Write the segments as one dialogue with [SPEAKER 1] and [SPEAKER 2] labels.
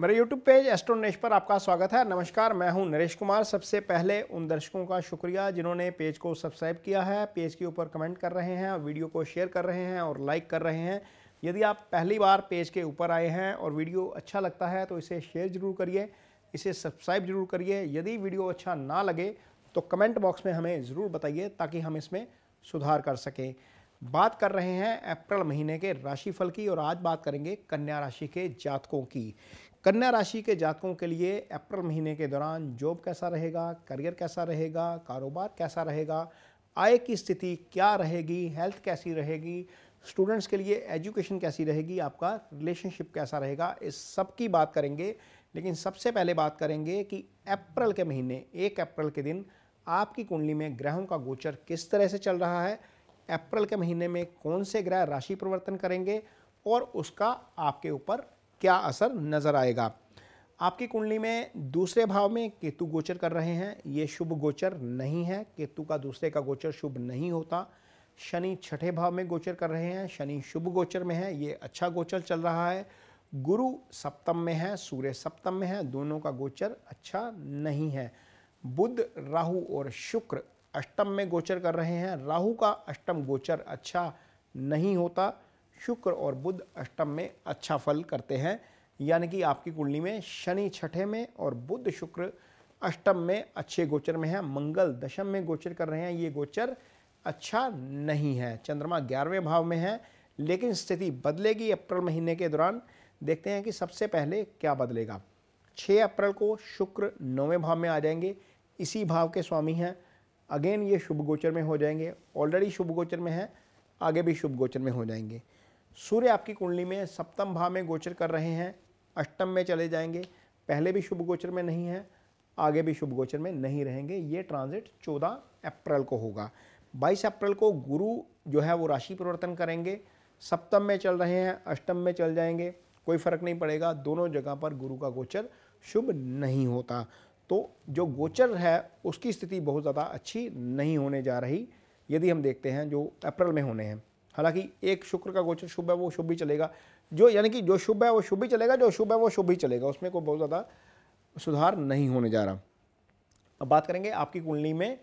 [SPEAKER 1] मेरे YouTube page एस्ट्रोनेश पर आपका स्वागत है नमस्कार मैं हूं नरेश कुमार सबसे पहले उन दर्शकों का शुक्रिया जिन्होंने पेज को सब्सक्राइब किया है पेज के ऊपर कमेंट कर रहे हैं और वीडियो को शेयर कर रहे हैं और लाइक कर रहे हैं यदि आप पहली बार पेज के ऊपर आए हैं और वीडियो अच्छा लगता है तो इसे शेयर जरूर करिए इसे सब्सक्राइब जरूर करिए यदि वीडियो अच्छा ना लगे तो कमेंट बॉक्स में हमें ज़रूर बताइए ताकि हम इसमें सुधार कर सकें बात कर रहे हैं अप्रैल महीने के राशिफल की और आज बात करेंगे कन्या राशि के जातकों की कन्या राशि के जातकों के लिए अप्रैल महीने के दौरान जॉब कैसा रहेगा करियर कैसा रहेगा कारोबार कैसा रहेगा आय की स्थिति क्या रहेगी हेल्थ कैसी रहेगी स्टूडेंट्स के लिए एजुकेशन कैसी रहेगी आपका रिलेशनशिप कैसा रहेगा इस सब की बात करेंगे लेकिन सबसे पहले बात करेंगे कि अप्रैल के महीने एक अप्रैल के दिन आपकी कुंडली में ग्रहों का गोचर किस तरह से चल रहा है अप्रैल के महीने में कौन से ग्रह राशि परिवर्तन करेंगे और उसका आपके ऊपर क्या असर नज़र आएगा आपकी कुंडली में दूसरे भाव में केतु गोचर कर रहे हैं ये शुभ गोचर नहीं है केतु का दूसरे का गोचर शुभ नहीं होता शनि छठे भाव में गोचर कर रहे हैं शनि शुभ गोचर में है ये अच्छा गोचर चल रहा है गुरु सप्तम में है सूर्य सप्तम में है दोनों का गोचर अच्छा नहीं है बुध राहु और शुक्र अष्टम में गोचर कर रहे हैं राहु का अष्टम गोचर अच्छा नहीं होता शुक्र और बुध अष्टम में अच्छा फल करते हैं यानी कि आपकी कुंडली में शनि छठे में और बुध शुक्र अष्टम में अच्छे गोचर में है मंगल दशम में गोचर कर रहे हैं ये गोचर अच्छा नहीं है चंद्रमा ग्यारहवें भाव में है लेकिन स्थिति बदलेगी अप्रैल महीने के दौरान देखते हैं कि सबसे पहले क्या बदलेगा 6 अप्रैल को शुक्र नौवें भाव में आ जाएंगे इसी भाव के स्वामी हैं अगेन ये शुभ गोचर में हो जाएंगे ऑलरेडी शुभ गोचर में है आगे भी शुभ गोचर में हो जाएंगे सूर्य आपकी कुंडली में सप्तम भाव में गोचर कर रहे हैं अष्टम में चले जाएंगे पहले भी शुभ गोचर में नहीं है आगे भी शुभ गोचर में नहीं रहेंगे ये ट्रांजिट 14 अप्रैल को होगा 22 अप्रैल को गुरु जो है वो राशि परिवर्तन करेंगे सप्तम में चल रहे हैं अष्टम में चल जाएंगे कोई फर्क नहीं पड़ेगा दोनों जगह पर गुरु का गोचर शुभ नहीं होता तो जो गोचर है उसकी स्थिति बहुत ज़्यादा अच्छी नहीं होने जा रही यदि हम देखते हैं जो अप्रैल में होने हैं हालांकि एक शुक्र का गोचर शुभ है वो शुभ भी चलेगा जो यानी कि जो शुभ है वो शुभ भी चलेगा जो शुभ है वो शुभ भी चलेगा उसमें कोई बहुत ज़्यादा सुधार नहीं होने जा रहा अब बात करेंगे आपकी कुंडली में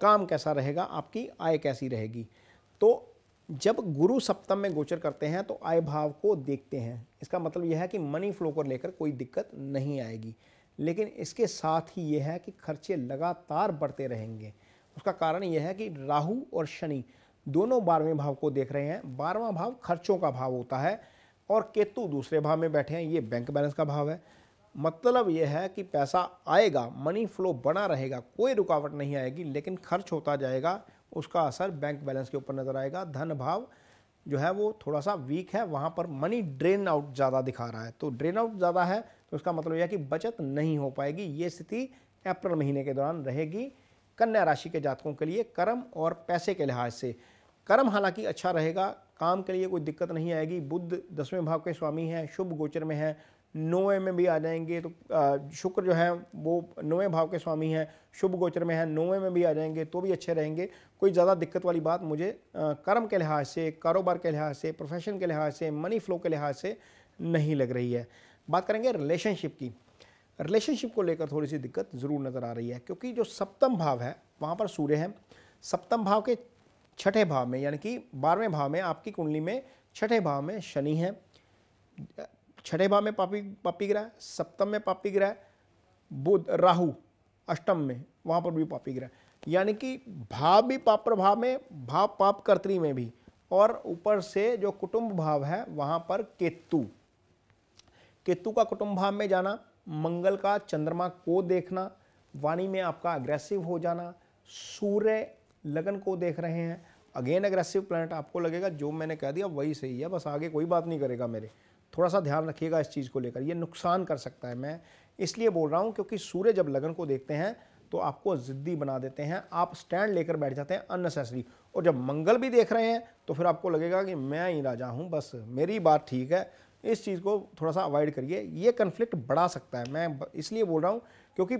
[SPEAKER 1] काम कैसा रहेगा आपकी आय कैसी रहेगी तो जब गुरु सप्तम में गोचर करते हैं तो आय भाव को देखते हैं इसका मतलब यह है कि मनी फ्लो को लेकर कोई दिक्कत नहीं आएगी लेकिन इसके साथ ही यह है कि खर्चे लगातार बढ़ते रहेंगे उसका कारण यह है कि राहु और शनि दोनों बारहवें भाव को देख रहे हैं बारहवा भाव खर्चों का भाव होता है और केतु दूसरे भाव में बैठे हैं ये बैंक बैलेंस का भाव है मतलब यह है कि पैसा आएगा मनी फ्लो बना रहेगा कोई रुकावट नहीं आएगी लेकिन खर्च होता जाएगा उसका असर बैंक बैलेंस के ऊपर नज़र आएगा धन भाव जो है वो थोड़ा सा वीक है वहाँ पर मनी ड्रेन आउट ज़्यादा दिखा रहा है तो ड्रेन आउट ज़्यादा है तो उसका मतलब यह कि बचत नहीं हो पाएगी ये स्थिति अप्रैल महीने के दौरान रहेगी कन्या राशि के जातकों के लिए कर्म और पैसे के लिहाज से कर्म हालांकि अच्छा रहेगा काम के लिए कोई दिक्कत नहीं आएगी बुद्ध दसवें भाव के स्वामी हैं शुभ गोचर में हैं नौवें में भी आ जाएंगे तो शुक्र जो है वो नौवें भाव के स्वामी हैं शुभ गोचर में है नौवें में भी आ जाएंगे तो भी अच्छे रहेंगे कोई ज़्यादा दिक्कत वाली बात मुझे कर्म के लिहाज से कारोबार के लिहाज से प्रोफेशन के लिहाज से मनी फ्लो के लिहाज से नहीं लग रही है बात करेंगे रिलेशनशिप की रिलेशनशिप को लेकर थोड़ी सी दिक्कत ज़रूर नज़र आ रही है क्योंकि जो सप्तम भाव है वहाँ पर सूर्य है सप्तम भाव के छठे भाव में यानी कि बारहवें भाव में आपकी कुंडली में छठे भाव में शनि है छठे भाव में पापी पापी ग्रह सप्तम में पापी ग्रह बुध राहु अष्टम में वहाँ पर भी पापी ग्रह यानी कि भाव भी पाप प्रभाव में भाव पाप कर्तरी में भी और ऊपर से जो कुटुंब भाव है वहाँ पर केतु केतु का कुटुंबभाव में जाना मंगल का चंद्रमा को देखना वाणी में आपका अग्रेसिव हो जाना सूर्य लगन को देख रहे हैं अगेन अग्रेसिव प्लैनेट आपको लगेगा जो मैंने कह दिया वही सही है बस आगे कोई बात नहीं करेगा मेरे थोड़ा सा ध्यान रखिएगा इस चीज़ को लेकर ये नुकसान कर सकता है मैं इसलिए बोल रहा हूँ क्योंकि सूर्य जब लगन को देखते हैं तो आपको ज़िद्दी बना देते हैं आप स्टैंड लेकर बैठ जाते हैं अननेसेसरी और जब मंगल भी देख रहे हैं तो फिर आपको लगेगा कि मैं ही राजा हूँ बस मेरी बात ठीक है इस चीज़ को थोड़ा सा अवॉइड करिए ये कन्फ्लिक्ट बढ़ा सकता है मैं इसलिए बोल रहा हूँ क्योंकि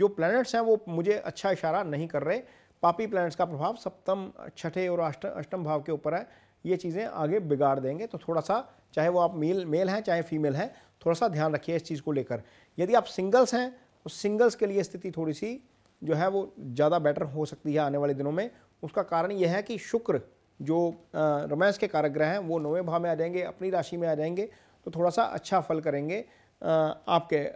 [SPEAKER 1] जो प्लैनेट्स हैं वो मुझे अच्छा इशारा नहीं कर रहे पापी प्लैनेट्स का प्रभाव सप्तम छठे और अष्ट अष्टम भाव के ऊपर है ये चीज़ें आगे बिगाड़ देंगे तो थोड़ा सा चाहे वो आप मेल मेल हैं चाहे फीमेल हैं थोड़ा सा ध्यान रखिए इस चीज़ को लेकर यदि आप सिंगल्स हैं तो सिंगल्स के लिए स्थिति थोड़ी सी जो है वो ज़्यादा बेटर हो सकती है आने वाले दिनों में उसका कारण यह है कि शुक्र जो रोमांस के ग्रह हैं वो नौवें भाव में आ जाएंगे अपनी राशि में आ जाएंगे तो थोड़ा सा अच्छा फल करेंगे आपके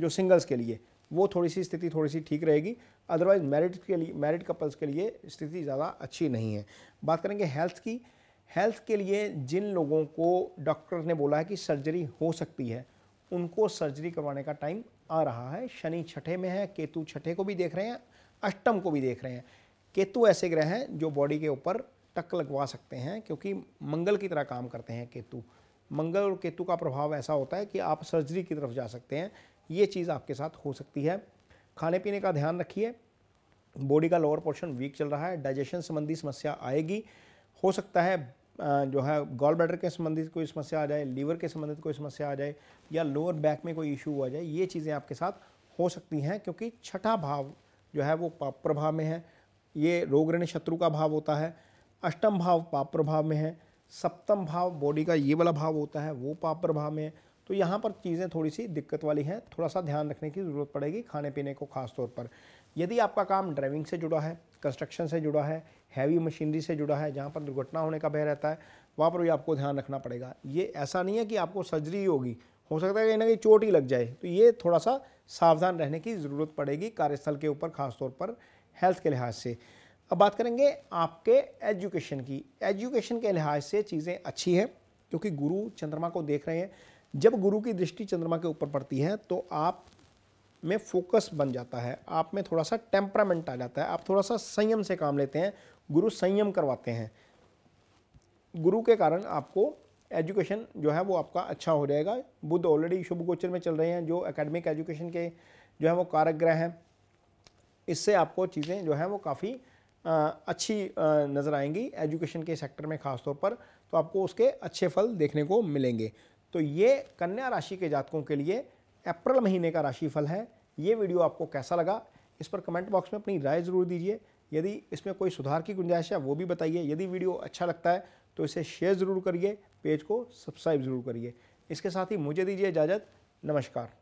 [SPEAKER 1] जो सिंगल्स के लिए वो थोड़ी सी स्थिति थोड़ी सी ठीक रहेगी अदरवाइज मैरिड के लिए मैरिड कपल्स के लिए स्थिति ज़्यादा अच्छी नहीं है बात करेंगे हेल्थ की हेल्थ के लिए जिन लोगों को डॉक्टर ने बोला है कि सर्जरी हो सकती है उनको सर्जरी करवाने का टाइम आ रहा है शनि छठे में है केतु छठे को भी देख रहे हैं अष्टम को भी देख रहे हैं केतु ऐसे ग्रह हैं जो बॉडी के ऊपर टक लगवा सकते हैं क्योंकि मंगल की तरह काम करते हैं केतु मंगल और केतु का प्रभाव ऐसा होता है कि आप सर्जरी की तरफ जा सकते हैं ये चीज़ आपके साथ हो सकती है खाने पीने का ध्यान रखिए बॉडी का लोअर पोर्शन वीक चल रहा है डाइजेशन संबंधी समस्या आएगी हो सकता है जो है गॉल ब्लैडर के संबंधित कोई समस्या आ जाए लीवर के संबंधित कोई समस्या आ जाए या लोअर बैक में कोई इशू आ जाए ये चीज़ें आपके साथ हो सकती हैं क्योंकि छठा भाव जो है वो प्रभाव में है ये रोग ऋण शत्रु का भाव होता है अष्टम भाव पाप प्रभाव में है सप्तम भाव बॉडी का ये वाला भाव होता है वो पाप प्रभाव में है तो यहाँ पर चीज़ें थोड़ी सी दिक्कत वाली हैं थोड़ा सा ध्यान रखने की ज़रूरत पड़ेगी खाने पीने को खास तौर पर यदि आपका काम ड्राइविंग से जुड़ा है कंस्ट्रक्शन से जुड़ा है हैवी मशीनरी से जुड़ा है जहाँ पर दुर्घटना होने का भय रहता है वहाँ पर भी आपको ध्यान रखना पड़ेगा ये ऐसा नहीं है कि आपको सर्जरी होगी हो सकता है कहीं ना कहीं चोट ही लग जाए तो ये थोड़ा सा सावधान रहने की ज़रूरत पड़ेगी कार्यस्थल के ऊपर खासतौर पर हेल्थ के लिहाज से अब बात करेंगे आपके एजुकेशन की एजुकेशन के लिहाज से चीज़ें अच्छी हैं क्योंकि गुरु चंद्रमा को देख रहे हैं जब गुरु की दृष्टि चंद्रमा के ऊपर पड़ती है तो आप में फोकस बन जाता है आप में थोड़ा सा टेम्परामेंट आ जाता है आप थोड़ा सा संयम से काम लेते हैं गुरु संयम करवाते हैं गुरु के कारण आपको एजुकेशन जो है वो आपका अच्छा हो जाएगा बुद्ध ऑलरेडी शुभ गोचर में चल रहे हैं जो एकेडमिक एजुकेशन के जो है वो कारक ग्रह हैं इससे आपको चीज़ें जो हैं वो काफ़ी अच्छी नज़र आएंगी एजुकेशन के सेक्टर में ख़ासतौर पर तो आपको उसके अच्छे फल देखने को मिलेंगे तो ये कन्या राशि के जातकों के लिए अप्रैल महीने का राशिफल है ये वीडियो आपको कैसा लगा इस पर कमेंट बॉक्स में अपनी राय ज़रूर दीजिए यदि इसमें कोई सुधार की गुंजाइश है वो भी बताइए यदि वीडियो अच्छा लगता है तो इसे शेयर ज़रूर करिए पेज को सब्सक्राइब ज़रूर करिए इसके साथ ही मुझे दीजिए इजाज़त नमस्कार